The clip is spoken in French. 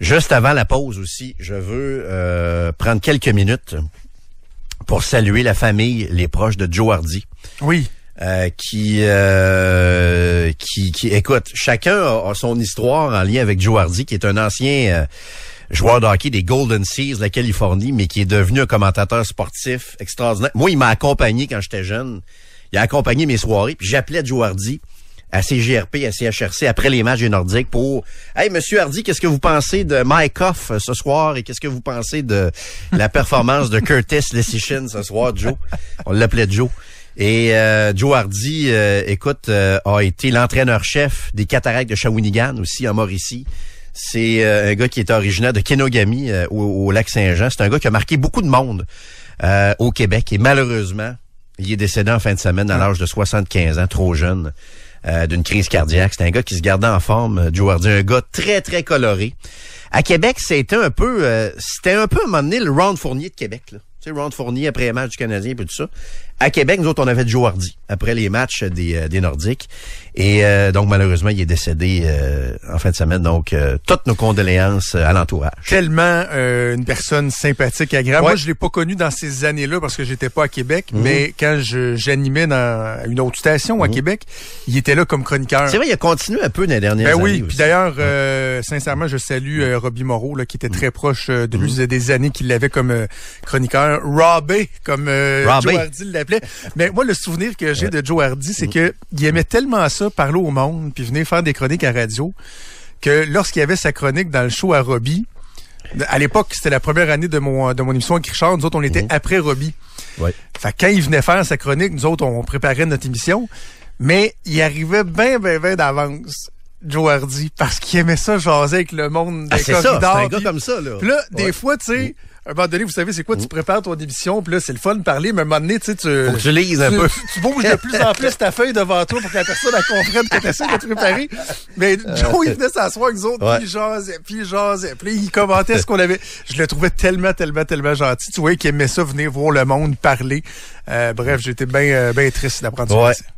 Juste avant la pause aussi, je veux euh, prendre quelques minutes pour saluer la famille, les proches de Joe Hardy. Oui. Euh, euh, qui, qui, écoute, chacun a, son histoire en lien avec Joe Hardy, qui est un ancien joueur de hockey des Golden Seas de la Californie, mais qui est devenu un commentateur sportif extraordinaire. Moi, il m'a accompagné quand j'étais jeune. Il a accompagné mes soirées. Puis j'appelais Joe Hardy à CGRP, à CHRC après les matchs des Nordiques pour Hey, Monsieur Hardy, qu'est-ce que vous pensez de Mike Hoff euh, ce soir et qu'est-ce que vous pensez de la performance de Curtis Lessichin ce soir, Joe? On l'appelait Joe. Et euh, Joe Hardy, euh, écoute, a été l'entraîneur-chef des cataractes de Shawinigan aussi en Mauricie. C'est un gars qui est originaire de Kenogami au, lac Saint-Jean. C'est un gars qui a marqué beaucoup de monde au Québec et malheureusement, il est décédé en fin de semaine à ah. l'âge de 75 ans, trop jeune. Euh, d'une crise cardiaque. C'était un gars qui se gardait en forme, euh, Joe Hardy, un gars très, très coloré. À Québec, c'était un peu, euh, c'était un peu à un moment donné, le Round Fournier de Québec. Là. Tu Ron Fournier après les matchs du Canadien et tout ça. À Québec, nous autres, on avait Joe Hardy après les matchs des, euh, Nordiques. Et euh, donc, malheureusement, il est décédé euh, en fin de semaine. Donc, toutes nos condoléances à l'entourage. Tellement une personne sympathique agréable. Moi, je l'ai pas connu dans ces années-là parce que j'étais pas à Québec. Mhm. Mais quand j'animais dans une autre station à mhm. Québec, il était là comme chroniqueur. C'est vrai, il a continué un peu dans les dernières ben oui. Puis d'ailleurs, sincèrement, je salue Robbie Moreau là, qui était mhm. très proche de lui. des années qu'il l'avait comme chroniqueur. Euh, Robé, comme euh, Joe Hardy l'appelait. Mais moi, le souvenir que j'ai de Joe Hardy, c'est mm-hmm. qu'il il aimait tellement ça, parler au monde, puis venir faire des chroniques à radio, que lorsqu'il avait sa chronique dans le show à Robbie, à l'époque, c'était la première année de mon, de mon émission avec Richard. Nous autres, on était mm-hmm. après Robbie. Ouais. quand il venait faire sa chronique, nous autres, on préparait notre émission. Mais il arrivait bien, bien, bien d'avance. Joe Hardy parce qu'il aimait ça jaser avec le monde ah, des ah, C'est un gars comme ça, là. Puis là, des fois, tu sais, à un moment donné, vous savez, c'est quoi, tu mm. prépares ton émission, puis là, c'est le fun de parler, mais à un moment donné, tu sais, tu... Faut que je un peu. Tu, bouges de plus en plus ta feuille devant toi pour que la personne la comprenne que t'essaies de te préparer. Mais euh. Joe, il venait s'asseoir avec nous autres, puis il jasait, puis il jasait, puis il commentait ce qu'on avait. Je le trouvais tellement, tellement, tellement gentil. Tu vois, qu'il aimait ça, venir voir le monde parler. Euh, bref, été bien euh, bien triste d'apprendre ça.